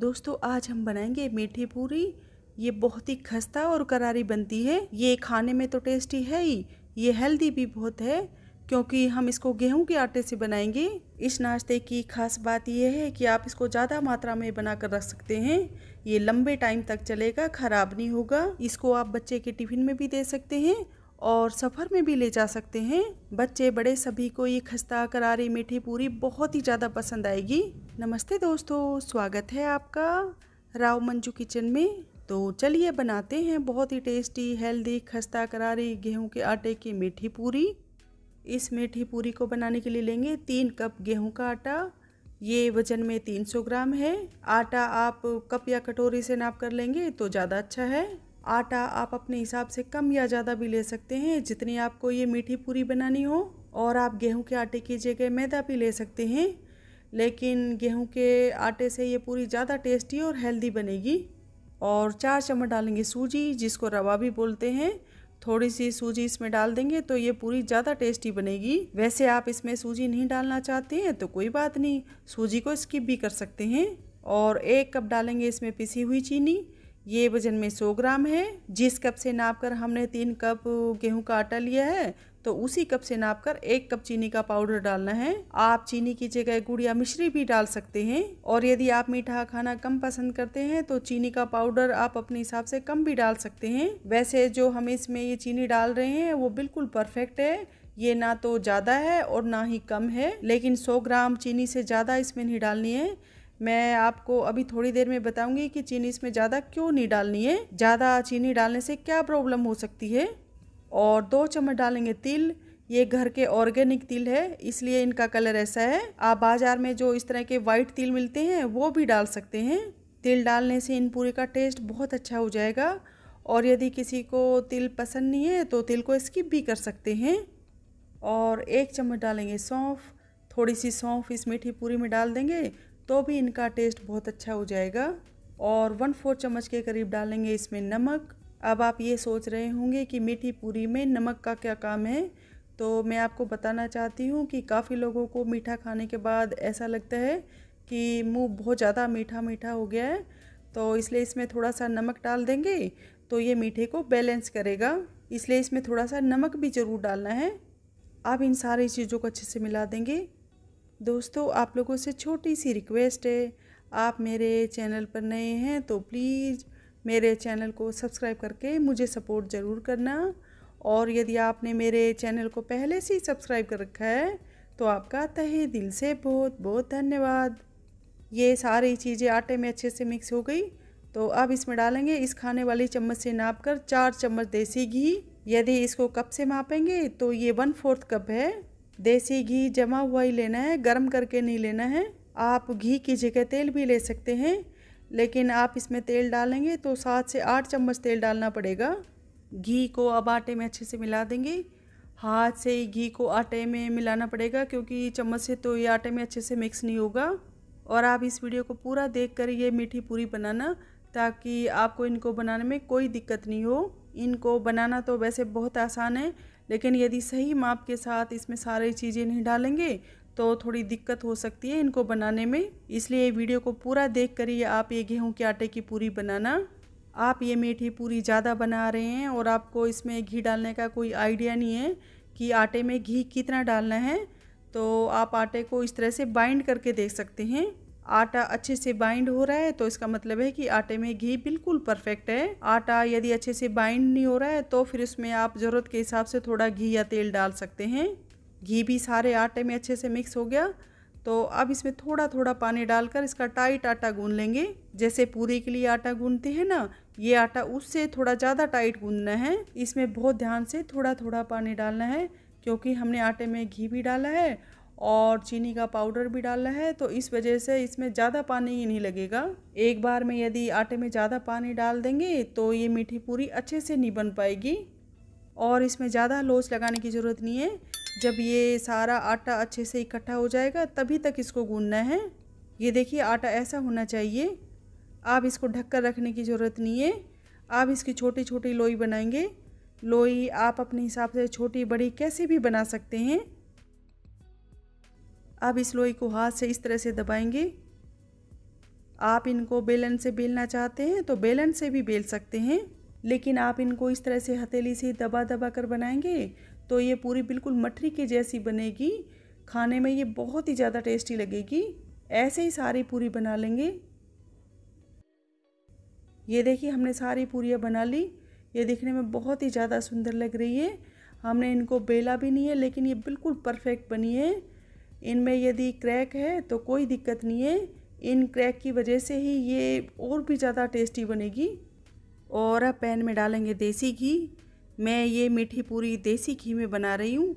दोस्तों आज हम बनाएंगे मीठी पूरी ये बहुत ही खस्ता और करारी बनती है ये खाने में तो टेस्टी है ही ये हेल्दी भी बहुत है क्योंकि हम इसको गेहूं के आटे से बनाएंगे इस नाश्ते की खास बात यह है कि आप इसको ज़्यादा मात्रा में बना कर रख सकते हैं ये लंबे टाइम तक चलेगा खराब नहीं होगा इसको आप बच्चे के टिफ़िन में भी दे सकते हैं और सफ़र में भी ले जा सकते हैं बच्चे बड़े सभी को ये खस्ता करारी मीठी पूरी बहुत ही ज़्यादा पसंद आएगी नमस्ते दोस्तों स्वागत है आपका राव मंजू किचन में तो चलिए बनाते हैं बहुत ही टेस्टी हेल्दी खस्ता करारी गेहूं के आटे की मीठी पूरी इस मीठी पूरी को बनाने के लिए लेंगे तीन कप गेहूं का आटा ये वजन में 300 ग्राम है आटा आप कप या कटोरी से नाप कर लेंगे तो ज़्यादा अच्छा है आटा आप अपने हिसाब से कम या ज़्यादा भी ले सकते हैं जितनी आपको ये मीठी पूरी बनानी हो और आप गेहूं के आटे की जगह मैदा भी ले सकते हैं लेकिन गेहूं के आटे से ये पूरी ज़्यादा टेस्टी और हेल्दी बनेगी और चार चम्मच डालेंगे सूजी जिसको रवा भी बोलते हैं थोड़ी सी सूजी इसमें डाल देंगे तो ये पूरी ज़्यादा टेस्टी बनेगी वैसे आप इसमें सूजी नहीं डालना चाहते हैं तो कोई बात नहीं सूजी को स्किप भी कर सकते हैं और एक कप डालेंगे इसमें पिसी हुई चीनी ये वजन में सौ ग्राम है जिस कप से नाप कर हमने तीन कप गेहूं का आटा लिया है तो उसी कप से नाप कर एक कप चीनी का पाउडर डालना है आप चीनी की जगह गुड़ या मिश्री भी डाल सकते हैं और यदि आप मीठा खाना कम पसंद करते हैं तो चीनी का पाउडर आप अपने हिसाब से कम भी डाल सकते हैं वैसे जो हम इसमें ये चीनी डाल रहे हैं वो बिल्कुल परफेक्ट है ये ना तो ज़्यादा है और ना ही कम है लेकिन 100 ग्राम चीनी से ज़्यादा इसमें नहीं डालनी है मैं आपको अभी थोड़ी देर में बताऊंगी कि चीनी इसमें ज़्यादा क्यों नहीं डालनी है ज़्यादा चीनी डालने से क्या प्रॉब्लम हो सकती है और दो चम्मच डालेंगे तिल ये घर के ऑर्गेनिक तिल है इसलिए इनका कलर ऐसा है आप बाज़ार में जो इस तरह के वाइट तिल मिलते हैं वो भी डाल सकते हैं तिल डालने से इन पूरी का टेस्ट बहुत अच्छा हो जाएगा और यदि किसी को तिल पसंद नहीं है तो तिल को स्किप भी कर सकते हैं और एक चम्मच डालेंगे सौंफ थोड़ी सी सौंफ इस मीठी पूरी में डाल देंगे तो भी इनका टेस्ट बहुत अच्छा हो जाएगा और वन फोर चम्मच के करीब डालेंगे इसमें नमक अब आप ये सोच रहे होंगे कि मीठी पूरी में नमक का क्या काम है तो मैं आपको बताना चाहती हूँ कि काफ़ी लोगों को मीठा खाने के बाद ऐसा लगता है कि मुंह बहुत ज़्यादा मीठा मीठा हो गया है तो इसलिए इसमें थोड़ा सा नमक डाल देंगे तो ये मीठे को बैलेंस करेगा इसलिए इसमें थोड़ा सा नमक भी ज़रूर डालना है आप इन सारी चीज़ों को अच्छे से मिला देंगे दोस्तों आप लोगों से छोटी सी रिक्वेस्ट है आप मेरे चैनल पर नए हैं तो प्लीज़ मेरे चैनल को सब्सक्राइब करके मुझे सपोर्ट ज़रूर करना और यदि आपने मेरे चैनल को पहले से ही सब्सक्राइब कर रखा है तो आपका तहे दिल से बहुत बहुत धन्यवाद ये सारी चीज़ें आटे में अच्छे से मिक्स हो गई तो अब इसमें डालेंगे इस खाने वाली चम्मच से नाप कर चार चम्मच देसी घी यदि इसको कप से मापेंगे तो ये वन फोर्थ कप है देसी घी जमा हुआ ही लेना है गर्म करके नहीं लेना है आप घी की जगह तेल भी ले सकते हैं लेकिन आप इसमें तेल डालेंगे तो सात से आठ चम्मच तेल डालना पड़ेगा घी को अब आटे में अच्छे से मिला देंगे हाथ से ही घी को आटे में मिलाना पड़ेगा क्योंकि चम्मच से तो ये आटे में अच्छे से मिक्स नहीं होगा और आप इस वीडियो को पूरा देख कर ये मीठी पूरी बनाना ताकि आपको इनको बनाने में कोई दिक्कत नहीं हो इनको बनाना तो वैसे बहुत आसान है लेकिन यदि सही माप के साथ इसमें सारी चीज़ें नहीं डालेंगे तो थोड़ी दिक्कत हो सकती है इनको बनाने में इसलिए वीडियो को पूरा देख कर ही आप ये गेहूँ के आटे की पूरी बनाना आप ये मीठी पूरी ज़्यादा बना रहे हैं और आपको इसमें घी डालने का कोई आइडिया नहीं है कि आटे में घी कितना डालना है तो आप आटे को इस तरह से बाइंड करके देख सकते हैं आटा अच्छे से बाइंड हो रहा है तो इसका मतलब है कि आटे में घी बिल्कुल परफेक्ट है आटा यदि अच्छे से बाइंड नहीं हो रहा है तो फिर इसमें आप ज़रूरत के हिसाब से थोड़ा घी या तेल डाल सकते हैं घी भी सारे आटे में अच्छे से मिक्स हो गया तो अब इसमें थोड़ा थोड़ा पानी डालकर इसका टाइट आटा गूंद लेंगे जैसे पूरी के लिए आटा गूंदते हैं ना ये आटा उससे थोड़ा ज़्यादा टाइट गूंदना है इसमें बहुत ध्यान से थोड़ा थोड़ा पानी डालना है क्योंकि हमने आटे में घी भी डाला है और चीनी का पाउडर भी डालना है तो इस वजह से इसमें ज़्यादा पानी ही नहीं लगेगा एक बार में यदि आटे में ज़्यादा पानी डाल देंगे तो ये मीठी पूरी अच्छे से नहीं बन पाएगी और इसमें ज़्यादा लोच लगाने की ज़रूरत नहीं है जब ये सारा आटा अच्छे से इकट्ठा हो जाएगा तभी तक इसको गूँधना है ये देखिए आटा ऐसा होना चाहिए आप इसको ढककर रखने की ज़रूरत नहीं है आप इसकी छोटी छोटी लोई बनाएंगे लोई आप अपने हिसाब से छोटी बड़ी कैसे भी बना सकते हैं अब इस लोई को हाथ से इस तरह से दबाएंगे आप इनको बेलन से बेलना चाहते हैं तो बेलन से भी बेल सकते हैं लेकिन आप इनको इस तरह से हथेली से दबा दबा कर बनाएंगे तो ये पूरी बिल्कुल मठरी के जैसी बनेगी खाने में ये बहुत ही ज़्यादा टेस्टी लगेगी ऐसे ही सारी पूरी बना लेंगे ये देखिए हमने सारी पूरियाँ बना ली ये दिखने में बहुत ही ज़्यादा सुंदर लग रही है हमने इनको बेला भी नहीं है लेकिन ये बिल्कुल परफेक्ट बनी है इनमें यदि क्रैक है तो कोई दिक्कत नहीं है इन क्रैक की वजह से ही ये और भी ज़्यादा टेस्टी बनेगी और अब पैन में डालेंगे देसी घी मैं ये मीठी पूरी देसी घी में बना रही हूँ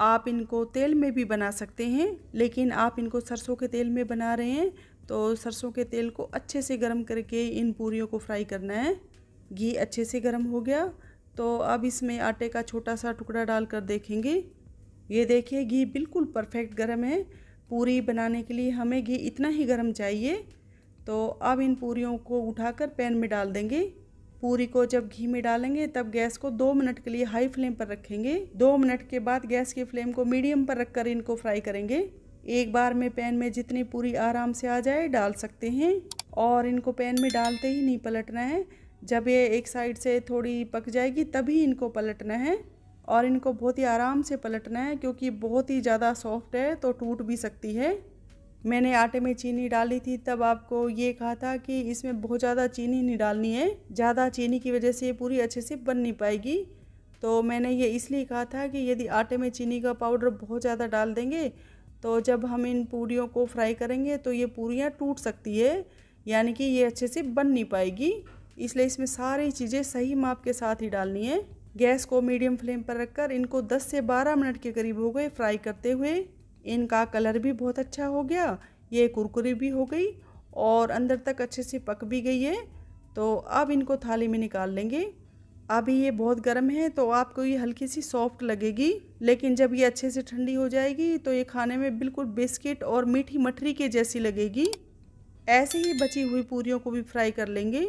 आप इनको तेल में भी बना सकते हैं लेकिन आप इनको सरसों के तेल में बना रहे हैं तो सरसों के तेल को अच्छे से गर्म करके इन पूरियों को फ्राई करना है घी अच्छे से गर्म हो गया तो अब इसमें आटे का छोटा सा टुकड़ा डालकर देखेंगे ये देखिए घी बिल्कुल परफेक्ट गर्म है पूरी बनाने के लिए हमें घी इतना ही गर्म चाहिए तो अब इन पूरियों को उठाकर पैन में डाल देंगे पूरी को जब घी में डालेंगे तब गैस को दो मिनट के लिए हाई फ्लेम पर रखेंगे दो मिनट के बाद गैस की फ्लेम को मीडियम पर रखकर इनको फ्राई करेंगे एक बार में पैन में जितनी पूरी आराम से आ जाए डाल सकते हैं और इनको पैन में डालते ही नहीं पलटना है जब ये एक साइड से थोड़ी पक जाएगी तभी इनको पलटना है और इनको बहुत ही आराम से पलटना है क्योंकि बहुत ही ज़्यादा सॉफ्ट है तो टूट भी सकती है मैंने आटे में चीनी डाली थी तब आपको ये कहा था कि इसमें बहुत ज़्यादा चीनी नहीं डालनी है ज़्यादा चीनी की वजह से ये पूरी अच्छे से बन नहीं पाएगी तो मैंने ये इसलिए कहा था कि यदि आटे में चीनी का पाउडर बहुत ज़्यादा डाल देंगे तो जब हम इन पूड़ियों को फ्राई करेंगे तो ये पूरियाँ टूट सकती है यानी कि ये अच्छे से बन नहीं पाएगी इसलिए इसमें सारी चीज़ें सही माप के साथ ही डालनी है गैस को मीडियम फ्लेम पर रखकर इनको 10 से 12 मिनट के करीब हो गए फ्राई करते हुए इनका कलर भी बहुत अच्छा हो गया ये कुरकुरी भी हो गई और अंदर तक अच्छे से पक भी गई है तो अब इनको थाली में निकाल लेंगे अभी ये बहुत गर्म है तो आपको ये हल्की सी सॉफ्ट लगेगी लेकिन जब ये अच्छे से ठंडी हो जाएगी तो ये खाने में बिल्कुल बिस्किट और मीठी मठरी के जैसी लगेगी ऐसे ही बची हुई पूरियों को भी फ्राई कर लेंगे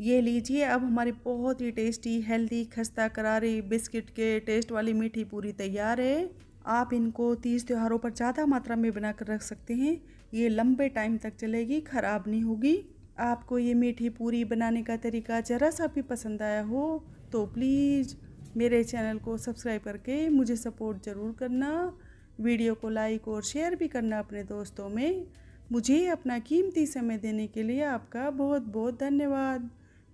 ये लीजिए अब हमारी बहुत ही टेस्टी हेल्दी खस्ता करारी बिस्किट के टेस्ट वाली मीठी पूरी तैयार है आप इनको तीज त्यौहारों पर ज़्यादा मात्रा में बना कर रख सकते हैं ये लंबे टाइम तक चलेगी ख़राब नहीं होगी आपको ये मीठी पूरी बनाने का तरीका ज़रा सा भी पसंद आया हो तो प्लीज़ मेरे चैनल को सब्सक्राइब करके मुझे सपोर्ट ज़रूर करना वीडियो को लाइक और शेयर भी करना अपने दोस्तों में मुझे अपना कीमती समय देने के लिए आपका बहुत बहुत धन्यवाद